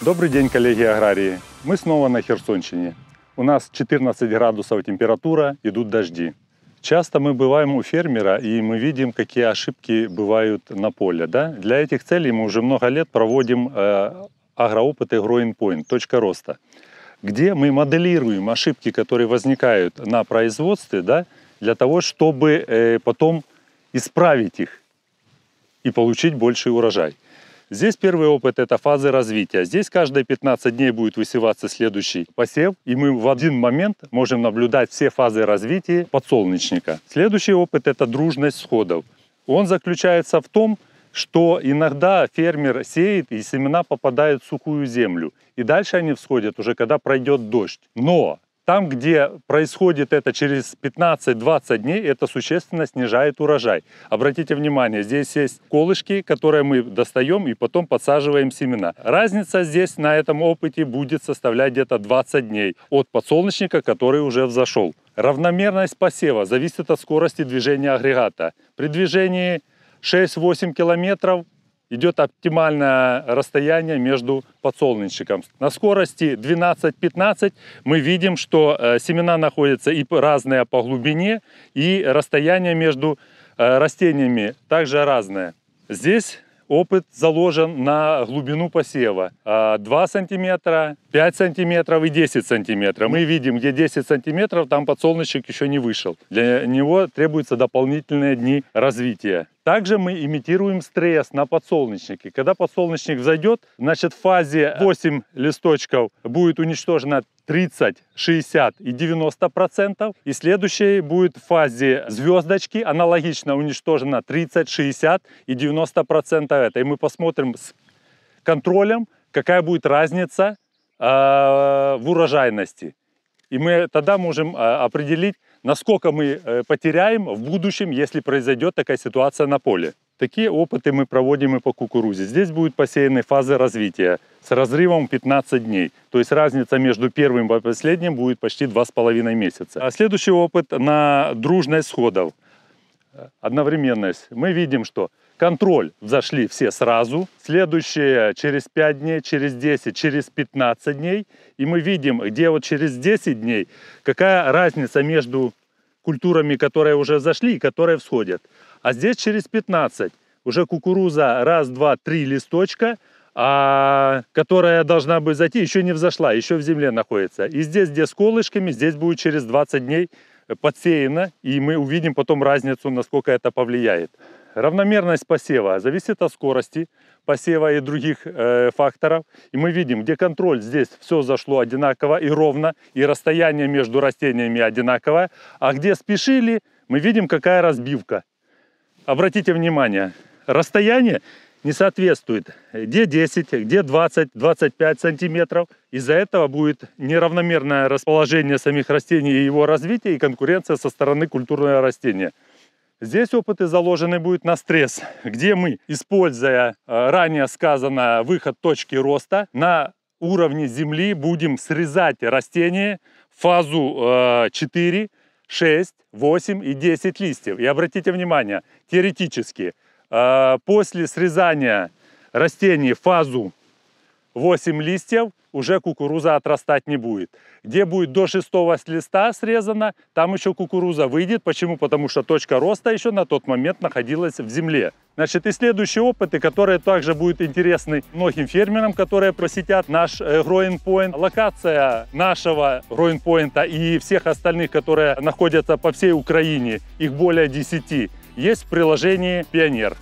Добрый день, коллеги-аграрии! Мы снова на Херсонщине. У нас 14 градусов температура, идут дожди. Часто мы бываем у фермера, и мы видим, какие ошибки бывают на поле. Да? Для этих целей мы уже много лет проводим э, агроопыты Growing Point, точка роста, где мы моделируем ошибки, которые возникают на производстве, да, для того, чтобы э, потом исправить их и получить больший урожай. Здесь первый опыт – это фазы развития. Здесь каждые 15 дней будет высеваться следующий посев, и мы в один момент можем наблюдать все фазы развития подсолнечника. Следующий опыт – это дружность сходов. Он заключается в том, что иногда фермер сеет, и семена попадают в сухую землю. И дальше они всходят уже, когда пройдет дождь. Но там, где происходит это через 15-20 дней, это существенно снижает урожай. Обратите внимание, здесь есть колышки, которые мы достаем и потом подсаживаем семена. Разница здесь на этом опыте будет составлять где-то 20 дней от подсолнечника, который уже взошел. Равномерность посева зависит от скорости движения агрегата. При движении 6-8 километров идет оптимальное расстояние между подсолнечником. На скорости 12-15 мы видим, что э, семена находятся и разные по глубине, и расстояние между э, растениями также разное. Здесь опыт заложен на глубину посева 2 э, сантиметра, 5 сантиметров и 10 сантиметров. Мы видим, где 10 сантиметров, там подсолнечник еще не вышел. Для него требуются дополнительные дни развития. Также мы имитируем стресс на подсолнечнике. Когда подсолнечник взойдет, значит в фазе 8 листочков будет уничтожено 30, 60 и 90 процентов. И следующей будет в фазе звездочки, аналогично уничтожено 30, 60 и 90 процентов это. И мы посмотрим с контролем, какая будет разница э, в урожайности. И мы тогда можем а, определить, насколько мы э, потеряем в будущем, если произойдет такая ситуация на поле. Такие опыты мы проводим и по кукурузе. Здесь будут посеяны фазы развития с разрывом 15 дней. То есть разница между первым и последним будет почти 2,5 месяца. А следующий опыт на дружной сходов одновременность. Мы видим, что контроль взошли все сразу, следующие через 5 дней, через 10, через 15 дней. И мы видим, где вот через 10 дней, какая разница между культурами, которые уже зашли и которые всходят. А здесь через 15 уже кукуруза раз, два, три листочка, а, которая должна быть зайти, еще не взошла, еще в земле находится. И здесь, где с колышками, здесь будет через 20 дней подсеяно, и мы увидим потом разницу, насколько это повлияет. Равномерность посева зависит от скорости посева и других э, факторов. И мы видим, где контроль, здесь все зашло одинаково и ровно, и расстояние между растениями одинаковое. А где спешили, мы видим, какая разбивка. Обратите внимание, расстояние не соответствует. Где 10, где 20, 25 сантиметров. Из-за этого будет неравномерное расположение самих растений и его развитие, и конкуренция со стороны культурного растения. Здесь опыты заложены будут на стресс, где мы, используя э, ранее сказанное выход точки роста, на уровне земли будем срезать растение фазу 4, 6, 8 и 10 листьев. И обратите внимание, теоретически – а, после срезания растений фазу 8 листьев уже кукуруза отрастать не будет. Где будет до 6 листа срезано, там еще кукуруза выйдет. Почему? Потому что точка роста еще на тот момент находилась в земле. Значит, и следующие опыты, которые также будут интересны многим фермерам, которые посетят наш гроинпоинт. Э, Локация нашего гроинпоинта и всех остальных, которые находятся по всей Украине, их более 10, есть в приложении «Пионер».